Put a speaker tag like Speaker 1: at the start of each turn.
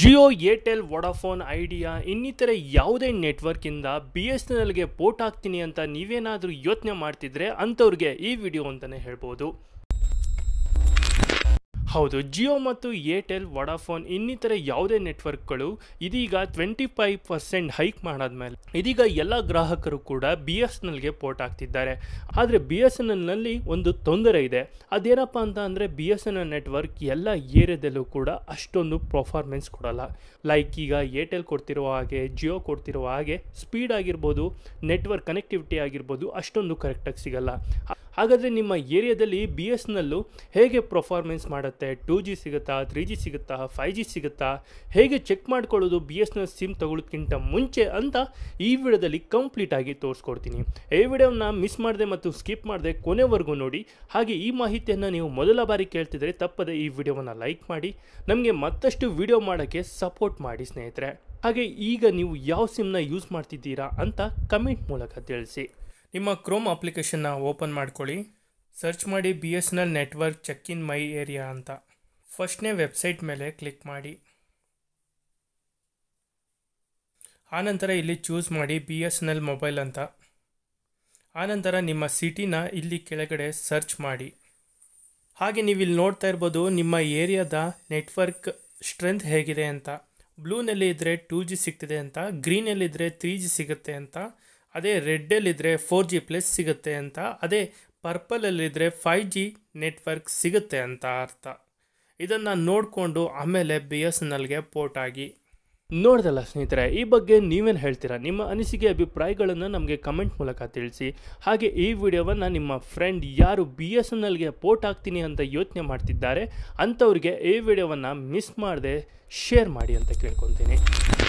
Speaker 1: Jio Airtel Vodafone Idea ಇನ್ನಿತರ ಯಾವುದೇ ನೆಟ್ವರ್ಕಿಂದ ಬಿ ಎಸ್ ಎನ್ ಎಲ್ಗೆ ಪೋರ್ಟ್ ಆಗ್ತೀನಿ ಅಂತ ನೀವೇನಾದರೂ ಯೋಚನೆ ಮಾಡ್ತಿದ್ರೆ ಅಂಥವ್ರಿಗೆ ಈ ವಿಡಿಯೋ ಅಂತಲೇ ಹೇಳ್ಬೋದು ಹೌದು ಜಿಯೋ ಮತ್ತು ಏರ್ಟೆಲ್ ವಡಾಫೋನ್ ಇನ್ನಿತರ ಯಾವುದೇ ನೆಟ್ವರ್ಕ್ಗಳು ಇದೀಗ ಟ್ವೆಂಟಿ ಫೈವ್ ಪರ್ಸೆಂಟ್ ಹೈಕ್ ಮಾಡಾದ್ಮೇಲೆ ಇದೀಗ ಎಲ್ಲ ಗ್ರಾಹಕರು ಕೂಡ ಬಿ ಎಸ್ ಎನ್ ಎಲ್ಗೆ ಪೋರ್ಟ್ ಆಗ್ತಿದ್ದಾರೆ ಆದರೆ ಬಿ ಎಸ್ ಎನ್ ಎಲ್ನಲ್ಲಿ ಒಂದು ತೊಂದರೆ ಇದೆ ಅದೇನಪ್ಪ ಅಂತ ಅಂದರೆ B S N L network ಎಲ್ಲ ಏರಿಯಾದಲ್ಲೂ ಕೂಡ ಅಷ್ಟೊಂದು ಪರ್ಫಾರ್ಮೆನ್ಸ್ ಕೊಡಲ್ಲ ಲೈಕ್ ಈಗ ಏರ್ಟೆಲ್ ಕೊಡ್ತಿರೋ ಹಾಗೆ ಜಿಯೋ ಕೊಡ್ತಿರೋ ಹಾಗೆ ಸ್ಪೀಡ್ ಆಗಿರ್ಬೋದು ನೆಟ್ವರ್ಕ್ ಕನೆಕ್ಟಿವಿಟಿ ಆಗಿರ್ಬೋದು ಅಷ್ಟೊಂದು ಕರೆಕ್ಟಾಗಿ ಸಿಗಲ್ಲ ಹಾಗಾದರೆ ನಿಮ್ಮ ಏರಿಯಾದಲ್ಲಿ ಬಿ ಎಸ್ ಎಲ್ಲು ಹೇಗೆ ಪ್ರಫಾರ್ಮೆನ್ಸ್ ಮಾಡುತ್ತೆ ಟೂ ಜಿ ಸಿಗುತ್ತಾ ತ್ರೀ ಜಿ ಸಿಗುತ್ತಾ ಫೈ ಜಿ ಸಿಗುತ್ತಾ ಹೇಗೆ ಚೆಕ್ ಮಾಡ್ಕೊಳ್ಳೋದು ಬಿ ಎಸ್ ಎಲ್ ಸಿಮ್ ತಗೊಳ್ಳೋದಕ್ಕಿಂತ ಮುಂಚೆ ಅಂತ ಈ ವಿಡಿಯೋದಲ್ಲಿ ಕಂಪ್ಲೀಟಾಗಿ ತೋರಿಸ್ಕೊಡ್ತೀನಿ ಈ ವಿಡಿಯೋನ ಮಿಸ್ ಮಾಡಿದೆ ಮತ್ತು ಸ್ಕಿಪ್ ಮಾಡಿದೆ ಕೊನೆವರೆಗೂ ನೋಡಿ ಹಾಗೆ ಈ ಮಾಹಿತಿಯನ್ನು ನೀವು ಮೊದಲ ಬಾರಿ ಕೇಳ್ತಿದ್ರೆ ತಪ್ಪದೆ ಈ ವಿಡಿಯೋವನ್ನು ಲೈಕ್ ಮಾಡಿ ನಮಗೆ ಮತ್ತಷ್ಟು ವಿಡಿಯೋ ಮಾಡೋಕ್ಕೆ ಸಪೋರ್ಟ್ ಮಾಡಿ ಸ್ನೇಹಿತರೆ ಹಾಗೆ ಈಗ ನೀವು ಯಾವ ಸಿಮ್ನ ಯೂಸ್ ಮಾಡ್ತಿದ್ದೀರಾ ಅಂತ ಕಮೆಂಟ್ ಮೂಲಕ ತಿಳಿಸಿ ನಿಮ್ಮ ಕ್ರೋಮ್ ಅಪ್ಲಿಕೇಶನ್ನ ಓಪನ್ ಮಾಡ್ಕೊಳ್ಳಿ ಸರ್ಚ್ ಮಾಡಿ B S N L network check in my area ಅಂತ ಫಸ್ಟ್ನೇ ವೆಬ್ಸೈಟ್ ಮೇಲೆ ಕ್ಲಿಕ್ ಮಾಡಿ ಆನಂತರ ಇಲ್ಲಿ ಚೂಸ್ ಮಾಡಿ B S N L mobile ಅಂತ ಆನಂತರ ನಿಮ್ಮ ಸಿಟಿನ ಇಲ್ಲಿ ಕೆಳಗಡೆ ಸರ್ಚ್ ಮಾಡಿ ಹಾಗೆ ನೀವು ಇಲ್ಲಿ ನೋಡ್ತಾ ಇರ್ಬೋದು ನಿಮ್ಮ ಏರಿಯಾದ ನೆಟ್ವರ್ಕ್ ಸ್ಟ್ರೆಂತ್ ಹೇಗಿದೆ ಅಂತ ಬ್ಲೂನಲ್ಲಿ ಇದ್ದರೆ ಟೂ ಜಿ ಸಿಗ್ತಿದೆ ಅಂತ ಗ್ರೀನಲ್ಲಿದ್ದರೆ ತ್ರೀ ಜಿ ಸಿಗುತ್ತೆ ಅಂತ ಅದೇ ರೆಡ್ಡಲ್ಲಿದ್ದರೆ ಫೋರ್ ಜಿ ಪ್ಲಸ್ ಸಿಗುತ್ತೆ ಅಂತ ಅದೇ ಪರ್ಪಲಲ್ಲಿದ್ದರೆ ಫೈವ್ ಜಿ ನೆಟ್ವರ್ಕ್ ಸಿಗುತ್ತೆ ಅಂತ ಅರ್ಥ ಇದನ್ನು ನೋಡಿಕೊಂಡು ಆಮೇಲೆ ಬಿ ಎಸ್ ಎನ್ ಎಲ್ಗೆ ಪೋರ್ಟ್ ಆಗಿ ನೋಡ್ದಲ್ಲ ಸ್ನೇಹಿತರೆ ಈ ಬಗ್ಗೆ ನೀವೇನು ಹೇಳ್ತೀರಾ ನಿಮ್ಮ ಅನಿಸಿಕೆ ಅಭಿಪ್ರಾಯಗಳನ್ನು ನಮಗೆ ಕಮೆಂಟ್ ಮೂಲಕ ತಿಳಿಸಿ ಹಾಗೆ ಈ ವಿಡಿಯೋವನ್ನು ನಿಮ್ಮ ಫ್ರೆಂಡ್ ಯಾರು ಬಿ ಎಸ್ ಎನ್ ಎಲ್ಗೆ ಪೋರ್ಟ್ ಆಗ್ತೀನಿ ಅಂತ ಯೋಚನೆ ಮಾಡ್ತಿದ್ದಾರೆ ಅಂಥವ್ರಿಗೆ ಈ ವಿಡಿಯೋವನ್ನು ಮಿಸ್ ಮಾಡದೆ ಶೇರ್ ಮಾಡಿ ಅಂತ ಕೇಳ್ಕೊತೀನಿ